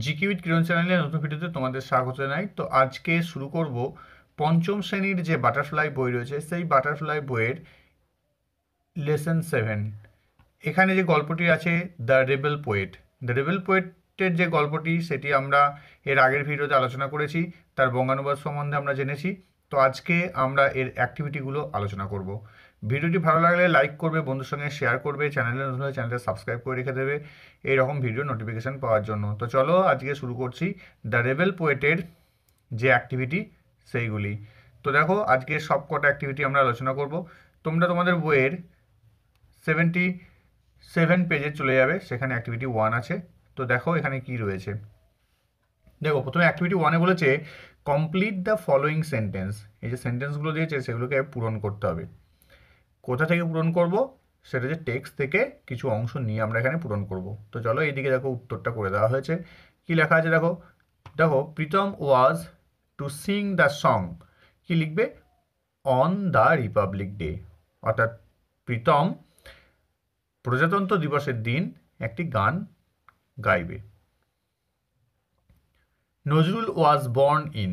With কিরণ চ্যানেলে নতুন ভিডিওতে তোমাদের স্বাগত জানাই তো আজকে শুরু করব পঞ্চম শ্রেণীর যে বাটারফ্লাই বই রয়েছে সেই বাটারফ্লাই বইয়ের লেসন সেভেন এখানে যে গল্পটি আছে the rebel poet the rebel পোয়েটের যে গল্পটি সেটি আমরা এর আগের ভিডিওতে আলোচনা করেছি তার বঙ্গানুবাদ সম্বন্ধে আমরা জেনেছি তো আজকে আমরা এর অ্যাক্টিভিটিগুলো আলোচনা করব ভিডিওটি ভালো লাগলে লাইক করবে বন্ধুর সঙ্গে শেয়ার করবে চ্যানেলে নতুন হলে চ্যানেলটা সাবস্ক্রাইব করে রেখে দেবে এইরকম ভিডিও নোটিফিকেশান পাওয়ার জন্য তো চলো আজকে শুরু করছি দ্য রেবেল পোয়েটের যে অ্যাক্টিভিটি সেইগুলি তো দেখো আজকে সব কটা অ্যাক্টিভিটি আমরা আলোচনা করব তোমরা তোমাদের বইয়ের সেভেন্টি সেভেন পেজে চলে যাবে সেখানে অ্যাক্টিভিটি ওয়ান আছে তো দেখো এখানে কি রয়েছে দেখো প্রথমে অ্যাক্টিভিটি ওয়ানে বলেছে কমপ্লিট দ্য ফলোয়িং সেন্টেন্স এই যে সেন্টেন্সগুলো দিয়েছে সেগুলোকে পূরণ করতে হবে কোথা থেকে পূরণ করব সেটা যে টেক্সট থেকে কিছু অংশ নিয়ে আমরা এখানে পূরণ করব তো চলো এইদিকে দেখো উত্তরটা করে দেওয়া হয়েছে কি লেখা আছে দেখো দেখো Pritam was to sing the song কি লিখবে অন দ্য রিপাবলিক ডে অর্থাৎ প্রীতম প্রজাতন্ত্র দিবসের দিন একটি গান গাইবে Nazrul was born in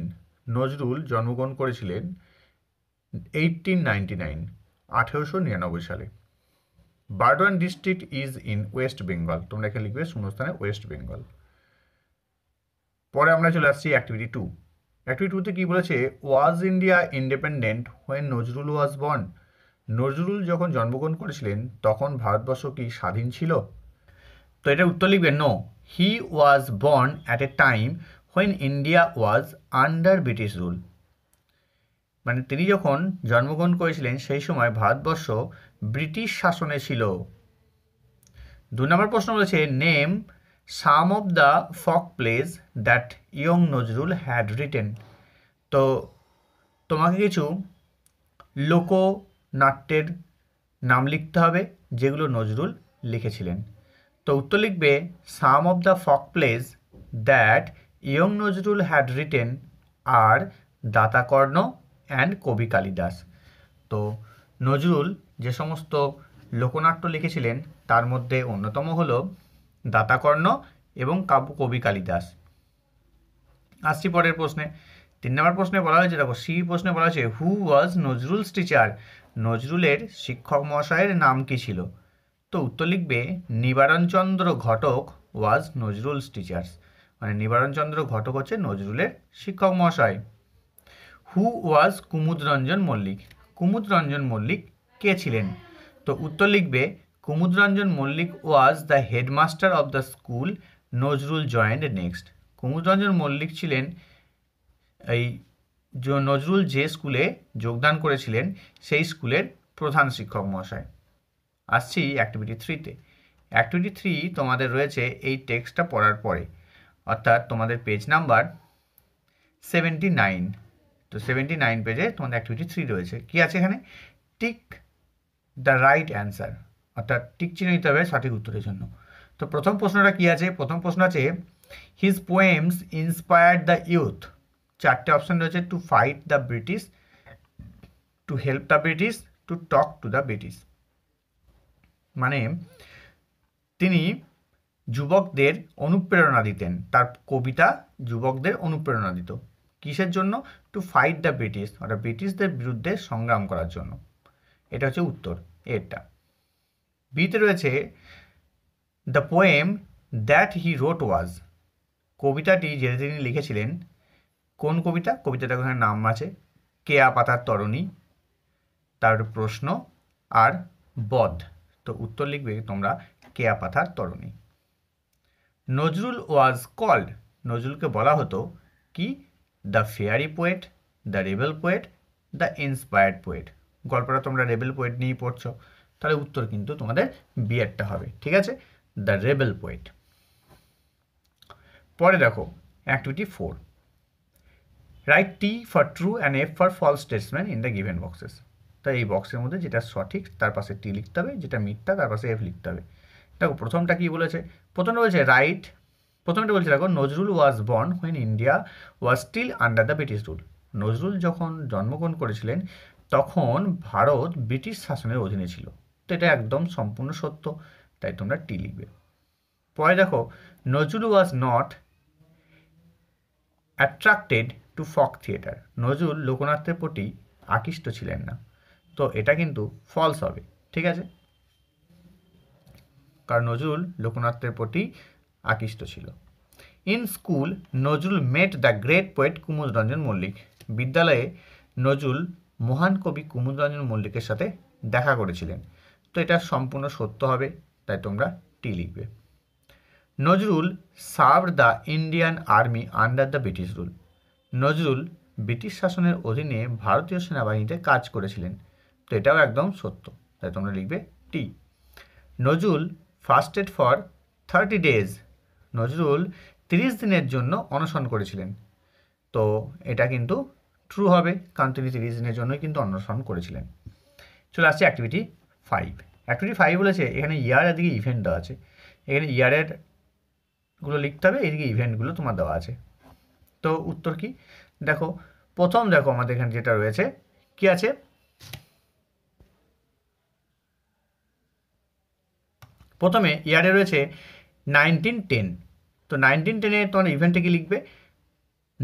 Nazrul জন্মগ্রহণ করেছিলেন এইটিন নাইনটি নাইন আঠেরোশো নিরানব্বই সালে Burdwan district is in West Bengal তোমরা এখানে লিখবে শূন্যস্থানে ওয়েস্ট বেঙ্গল পরে আমরা চলে আসছি অ্যাক্টিভিটি টু অ্যাক্টিভিটি টুতে কী বলেছে was India independent when Nazrul was born Nazrul যখন জন্মগ্রহণ করেছিলেন তখন ভারতবর্ষ কি স্বাধীন ছিল তো এটা উত্তর লিখবে no he was born at a time when India was under British rule মানে তিনি যখন জন্মগ্রহণ করেছিলেন সেই সময় ভারতবর্ষ ব্রিটিশ শাসনে ছিল দু নম্বর প্রশ্ন বলেছে name some of the folk plays that young Nazrul had written তো তোমাকে কিছু লোকনাট্যের নাম লিখতে হবে যেগুলো নজরুল লিখেছিলেন তো উত্তর লিখবে some of the folk plays that young Nazrul had written আর দাতাকর্ণ অ্যান্ড কবি কালিদাস তো নজরুল যে সমস্ত লোকনাট্য লিখেছিলেন তার মধ্যে অন্যতম হল দাতাকর্ণ এবং কাব্য কবি কালিদাস আসছি পরের প্রশ্নে তিন নম্বর প্রশ্নে বলা হয়েছে দেখো সি প্রশ্নে বলা হয়েছে হু ওয়াজ নজরুলস টিচার নজরুলের শিক্ষক মহাশয়ের নাম কি ছিল তো উত্তর লিখবে নিবারণচন্দ্র ঘটক ওয়াজ নজরুলস টিচার্স মানে নিবারণচন্দ্র ঘটক হচ্ছে নজরুলের শিক্ষক মহাশয় হু ওয়াজ কুমুদ রঞ্জন মল্লিক কুমুদ রঞ্জন মল্লিক কে ছিলেন তো উত্তর লিখবে Kumud Ranjan Mallick was the headmaster of the school Nazrul joined next Kumud Ranjan Mallick ছিলেন এই নজরুল যে স্কুলে যোগদান করেছিলেন সেই স্কুলের প্রধান শিক্ষক মহাশয় আসছি অ্যাক্টিভিটি থ্রিতে অ্যাক্টিভিটি থ্রি তোমাদের রয়েছে এই টেক্সটটা পড়ার পরে অর্থাৎ তোমাদের পেজ নাম্বার সেভেন্টি নাইন তো সেভেন্টি নাইন পেজে তোমাদের অ্যাক্টিভিটি থ্রি রয়েছে কী আছে এখানে টিক দ্য রাইট অ্যান্সার অর্থাৎ টিক চিহ্ন নিতে হবে সঠিক উত্তরের জন্য তো প্রথম প্রশ্নটা কী আছে প্রথম প্রশ্ন আছে his poems inspired the youth চারটে অপশান রয়েছে to fight the British to help the British to talk to the British মানে তিনি যুবকদের অনুপ্রেরণা দিতেন তার কবিতা যুবকদের অনুপ্রেরণা দিত কিসের জন্য টু ফাইট দ্য ব্রিটিশ অর্থাৎ ব্রিটিশদের বিরুদ্ধে সংগ্রাম করার জন্য এটা হচ্ছে উত্তর এরটা বিতে রয়েছে the poem that he wrote was কবিতাটি যে তিনি লিখেছিলেন কোন কবিতা কবিতাটা ওখানে নাম আছে কেয়া পাতার তরণী তার প্রশ্ন আর বধ তো উত্তর লিখবে তোমরা কেয়া পাতার তরণী নজরুল ওয়াজ কল্ড নজরুলকে বলা হতো কি the fairy poet the rebel poet the inspired poet গল্পটা তোমরা রেবেল পোয়েট নিয়েই পড়ছো তাহলে উত্তর কিন্তু তোমাদের বিয়ারটা হবে ঠিক আছে দ্য রেবেল পোয়েট পরে দেখো activity four write T for true and F for false স্টেটসম্যান ইন দ্য গিভেন বক্সেস তাই এই বক্সের মধ্যে যেটা সঠিক তার পাশে টি লিখতে হবে যেটা মিথ্যা তার পাশে এফ লিখতে হবে দেখো প্রথমটা কী বলেছে প্রথমটা বলেছে রাইট প্রথমটা বলছি দেখো Nazrul was born when India was still under the British rule Nazrul যখন জন্মগ্রহণ করেছিলেন তখন ভারত ব্রিটিশ শাসনের অধীনে ছিল তো এটা একদম সম্পূর্ণ সত্য তাই তোমরা টি লিখবে পরে দেখো Nazrul was not attracted to folk theatre Nazrul লোকনাথের প্রতি আকৃষ্ট ছিলেন না তো এটা কিন্তু ফলস হবে ঠিক আছে কারণ নজরুল লোকনাথের প্রতি আকৃষ্ট ছিল in school Nazrul met the great poet Kumud Ranjan Mallick বিদ্যালয়ে নজরুল মহান কবি কুমুদ রঞ্জন মল্লিকের সাথে দেখা করেছিলেন তো এটা সম্পূর্ণ সত্য হবে তাই তোমরা টি লিখবে Nazrul served the Indian army under the British rule Nazrul British শাসনের অধীনে ভারতীয় সেনাবাহিনীতে কাজ করেছিলেন তো এটাও একদম সত্য তাই তোমরা লিখবে T Nazrul fasted for thirty days Nazrul তিরিশ দিনের জন্য অনশন করেছিলেন তো এটা কিন্তু ট্রু হবে কারণ তিনি তিরিশ দিনের জন্য কিন্তু অনশন করেছিলেন চলে আসছে অ্যাক্টিভিটি ফাইভ অ্যাক্টিভিটি ফাইভ বলেছে এখানে ইয়ার এদিকে ইভেন্ট দেওয়া আছে এখানে ইয়ারের গুলো লিখতে হবে এদিকে ইভেন্টগুলো তোমার দেওয়া আছে তো উত্তর কি দেখো প্রথম দেখো আমাদের এখানে যেটা রয়েছে কি আছে প্রথমে ইয়ারে রয়েছে নাইনটিন টেন তো নাইনটিন টেনে তোমার ইভেন্টে কি লিখবে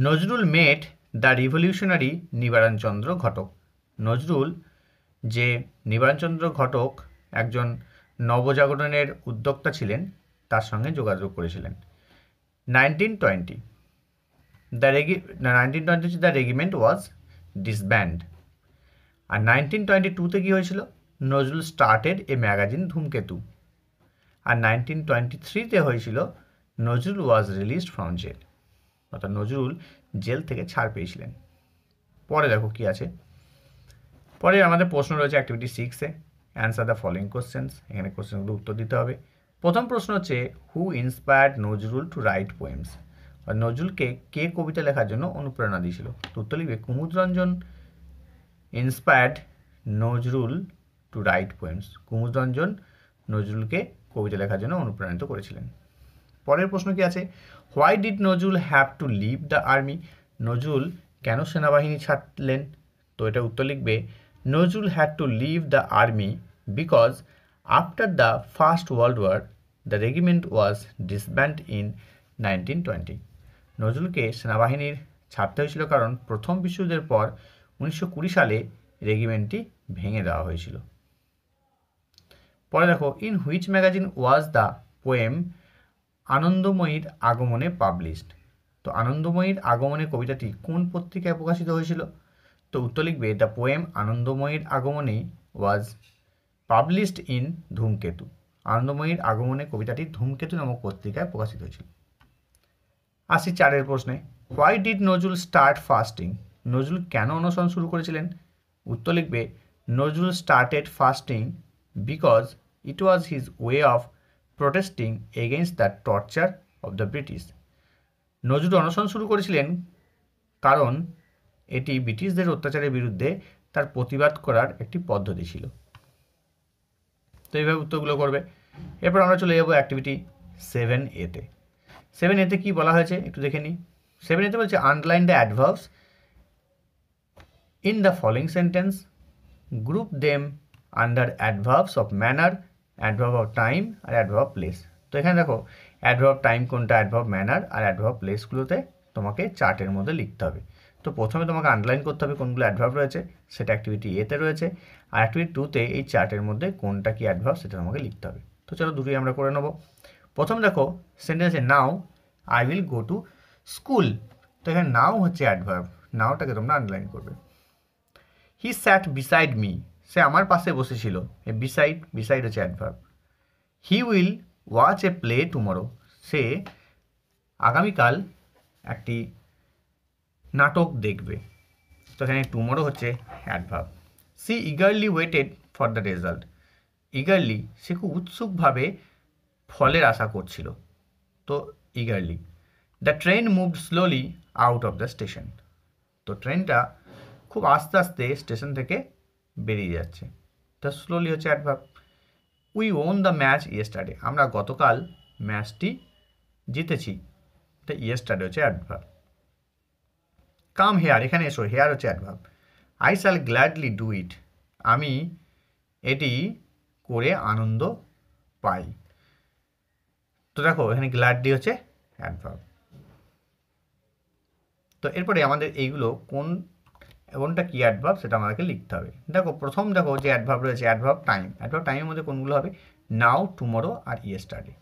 Nazrul met the revolutionary Nibaranchandra Ghatak Nazrul যে নিবারণচন্দ্র ঘটক একজন নবজাগরণের উদ্যোক্তা ছিলেন তার সঙ্গে যোগাযোগ করেছিলেন নাইনটিন টোয়েন্টি দ্য রেগি nineteen twenty the regiment was disbanded আর নাইনটিন টোয়েন্টি টুতে কী হয়েছিল নজরুল স্টার্টেড এ ম্যাগাজিন ধূমকেতু আর নাইনটিন টোয়েন্টি থ্রিতে হয়েছিল Nazrul was released from jail অর্থাৎ নজরুল জেল থেকে ছাড় পেয়েছিলেন পরে দেখো কি আছে পরে আমাদের প্রশ্ন রয়েছে অ্যাক্টিভিটি সিক্সে অ্যান্সার দ্য ফলোয়িং কোশ্চেন্স এখানে কোশ্চেনগুলো উত্তর দিতে হবে প্রথম প্রশ্ন হচ্ছে who inspired Nazrul to write poems নজরুলকে কে কবিতা লেখার জন্য অনুপ্রেরণা দিয়েছিল উত্তর লিখবে Kumudranjan inspired Nazrul to write poems Kumudranjan নজরুলকে কবিতা লেখার জন্য অনুপ্রাণিত করেছিলেন পরের প্রশ্ন কি আছে why did Nazrul have to leave the army Nazrul কেন সেনাবাহিনী ছাড়লেন তো এটা উত্তর লিখবে Nazrul had to leave the army because after the first world war the regiment was disbanded in nineteen twenty নজরুলকে সেনাবাহিনীর ছাড়তে হয়েছিল কারণ প্রথম বিশ্বযুদ্ধের পর উনিশশো কুড়ি সালে রেগিমেন্টটি ভেঙে দেওয়া হয়েছিল পরে দেখো in which magazine was the poem আনন্দময়ীর আগমনে পাবলিশড তো আনন্দময়ীর আগমনে কবিতাটি কোন পত্রিকায় প্রকাশিত হয়েছিল তো উত্তর লিখবে দ্য পোয়েম আনন্দময়ীর আগমনে ওয়াজ পাবলিশড ইন ধূমকেতু আনন্দময়ীর আগমনে কবিতাটি ধূমকেতু নামক পত্রিকায় প্রকাশিত হয়েছিল আসি চারের প্রশ্নে why did Nazrul start fasting Nazrul কেন অনশন শুরু করেছিলেন উত্তর লিখবে Nazrul started fasting because It was his way of protesting against the torture of the British. Nazrul অনশন শুরু করেছিলেন কারণ এটি ব্রিটিশদের অত্যাচারের বিরুদ্ধে তার প্রতিবাদ করার একটি পদ্ধতি ছিল তো এইভাবে উত্তরগুলো করবে এরপর আমরা চলে যাবো অ্যাক্টিভিটি সেভেন এতে সেভেন এতে কী বলা হয়েছে একটু দেখে নিই সেভেন এতে বলছে underline the adverbs in the following sentences group them under adverbs of manner adverb of time আর অ্যাডভার্ব প্লেস তো এখানে দেখো অ্যাডভার্ব টাইম কোনটা অ্যাডভার্ব ম্যানার আর অ্যাডভার্ব প্লেসগুলোতে তোমাকে চার্টের মধ্যে লিখতে হবে তো প্রথমে তোমাকে আন্ডারলাইন করতে হবে কোনগুলো অ্যাডভার্ব রয়েছে সেটা অ্যাক্টিভিটি এতে রয়েছে আর অ্যাক্টিভিটি টুতে এই চার্টের মধ্যে কোনটা কি অ্যাডভার্ব সেটা তোমাকে লিখতে হবে তো চলো দুটোই আমরা করে নেবো প্রথম দেখো সেন্টেন্সে now I will go to school তো এখানে নাও হচ্ছে অ্যাডভার্ব নাওটাকে তোমরা আন্ডারলাইন করবে হি স্যাট বিসাইড মি সে আমার পাশে বসেছিল বিসাইড বিসাইড হচ্ছে adverb he will watch a play tomorrow সে আগামীকাল একটি নাটক দেখবে তো এখানে টুমরো হচ্ছে adverb she eagerly waited for the result eagerly সে খুব উৎসুকভাবে ফলের আশা করছিল তো eagerly the train move slowly out of the station তো ট্রেনটা খুব আস্তে আস্তে স্টেশন থেকে বেরিয়ে যাচ্ছে তা স্লোলি হচ্ছে adverb we won the match yesterday আমরা গতকাল ম্যাচটি জিতেছি তা ইয়েস্টারডে হচ্ছে অ্যাডভার্ব কাম হেয়ার এখানে এসো হেয়ার হচ্ছে adverb I shall gladly do it আমি এটি করে আনন্দ পাই তো দেখো এখানে গ্ল্যাডলি হচ্ছে অ্যাডভার্ব তো এরপরে আমাদের এইগুলো কোন এবং এটা কী অ্যাডভার্ব সেটা আমাদেরকে লিখতে হবে দেখো প্রথম দেখো যে অ্যাডভার্ব রয়েছে অ্যাডভার্ব টাইম অ্যাডভার্ব টাইমের মধ্যে কোনগুলো হবে নাও টুমোরো আর ইয়েস্টারডে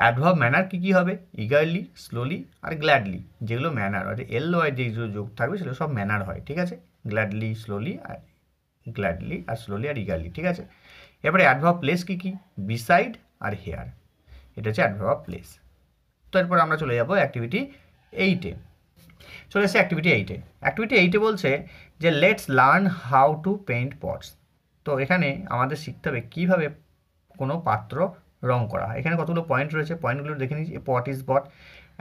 অ্যাডভার্ব ম্যানার কী কী হবে ইগারলি স্লোলি আর গ্ল্যাডলি যেগুলো ম্যানার অর্থাৎ এল ওয়াই যে যোগ থাকবে সেগুলো সব ম্যানার হয় ঠিক আছে গ্ল্যাডলি স্লোলি আর গ্ল্যাডলি আর স্লোলি আর ইগারলি ঠিক আছে এবারে অ্যাডভার্ব প্লেস কী কী বিসাইড আর হেয়ার এটা হচ্ছে অ্যাডভার্ব প্লেস তো এরপর আমরা চলে যাব অ্যাক্টিভিটি এইটে চলে এসে অ্যাক্টিভিটি এইটে অ্যাক্টিভিটি এইটে বলছে যে let's learn how to paint pots তো এখানে আমাদের শিখতে হবে কীভাবে কোনো পাত্র রং করা হয় এখানে কতগুলো পয়েন্ট রয়েছে পয়েন্টগুলো দেখে নিচ্ছি পট ইজ বট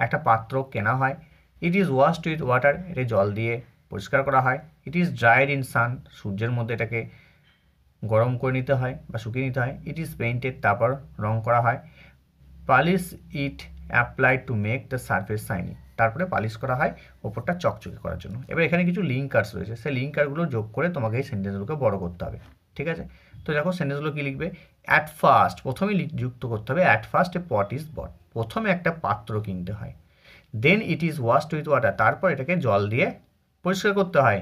একটা পাত্র কেনা হয় it is washed with water এটা জল দিয়ে পরিষ্কার করা হয় it is dried in sun সূর্যের মধ্যে এটাকে গরম করে নিতে হয় বা শুকিয়ে নিতে হয় ইট ইজ পেইন্টেড তারপর রং করা হয় polish it applied to make the surface shiny তারপরে পালিশ করা হয় ওপরটা চকচকে করার জন্য এবার এখানে কিছু লিঙ্কার্স রয়েছে সেই লিঙ্কারগুলো যোগ করে তোমাকে এই সেন্টেন্সগুলোকে বড় করতে হবে ঠিক আছে তো দেখো সেন্টেন্সগুলো কী লিখবে অ্যাট ফার্স্ট প্রথমে যুক্ত করতে হবে at first a pot is bought প্রথমে একটা পাত্র কিনতে হয় then it is washed with water তারপর এটাকে জল দিয়ে পরিষ্কার করতে হয়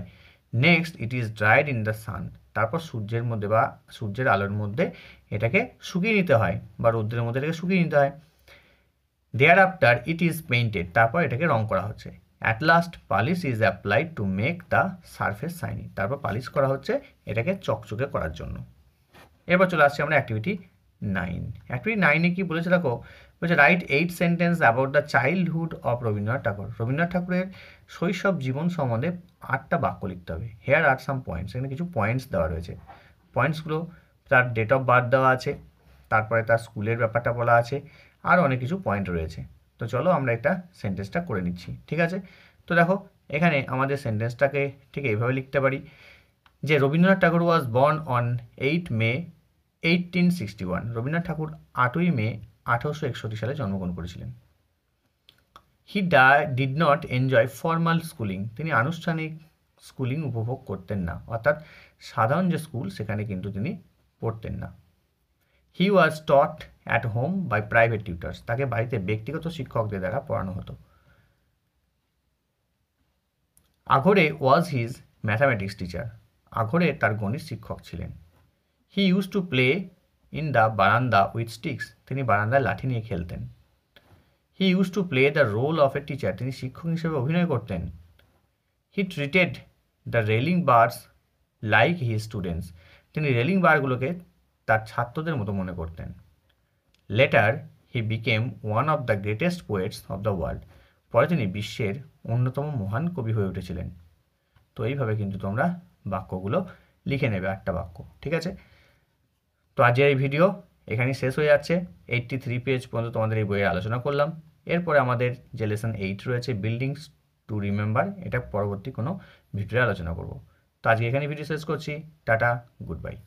next it is dried in the sun তারপর সূর্যের মধ্যে বা সূর্যের আলোর মধ্যে এটাকে শুকিয়ে নিতে হয় বা রৌদ্রের মধ্যে এটাকে শুকিয়ে নিতে হয় thereafter it is painted তারপর এটাকে রং করা হচ্ছে at last polish is applied to make the surface shiny তারপর পালিশ করা হচ্ছে এটাকে চকচকে করার জন্য এরপর চলে আসছি আমরা অ্যাক্টিভিটি নাইন অ্যাক্টিভিটি নাইনে কি বলেছে দেখো বলছে write eight sentences about the childhood of Rabindranath Tagore Rabindranath ঠাকুরের শৈশব জীবন সম্বন্ধে আটটা বাক্য লিখতে হবে হেয়ার আর সাম পয়েন্টস এখানে কিছু পয়েন্টস দেওয়া রয়েছে পয়েন্টসগুলো তার ডেট অফ বার্থ দেওয়া আছে তারপরে তার স্কুলের ব্যাপারটা বলা আছে আর অনেক কিছু পয়েন্ট রয়েছে তো চলো আমরা একটা সেন্টেন্সটা করে নিচ্ছি ঠিক আছে তো দেখো এখানে আমাদের সেন্টেন্সটাকে ঠিক এইভাবে লিখতে পারি যে Rabindranath Tagore was born on eight May eighteen sixty one Rabindranath Tagore আটই মে আঠারোশো একষট্টি সালে জন্মগ্রহণ করেছিলেন হি ডা did not enjoy formal schooling তিনি আনুষ্ঠানিক স্কুলিং উপভোগ করতেন না অর্থাৎ সাধারণ যে স্কুল সেখানে কিন্তু তিনি পড়তেন না he was taught at home by private tutors তাকে বাড়িতে ব্যক্তিগত শিক্ষকদের দ্বারা পড়ানো হতো Aghore was his mathematics teacher Aghore তার গণিত শিক্ষক ছিলেন he use to play in the verandah with sticks তিনি বারান্দায় লাঠি নিয়ে খেলতেন he use to play the role of a teacher তিনি শিক্ষক হিসেবে অভিনয় করতেন he treated the railing bars like he students তিনি রেলিং বারগুলোকে তার ছাত্রদের মতো মনে করতেন later he became one of the greatest poets of the world পরে তিনি বিশ্বের অন্যতম মহান কবি হয়ে উঠেছিলেন তো এইভাবে কিন্তু তোমরা বাক্যগুলো লিখে নেবে একটা বাক্য ঠিক আছে তো আজ এই ভিডিও এখানেই শেষ হয়ে যাচ্ছে এইটটি থ্রি পেজ পর্যন্ত তোমাদের এই বইয়ে আলোচনা করলাম এরপরে আমাদের যে লেসন এইট রয়েছে বিল্ডিংস টু রিমেম্বার এটা পরবর্তী কোনো ভিডিও আলোচনা করব তো আজকে এখানে ভিডিও শেষ করছি টাটা গুড বাই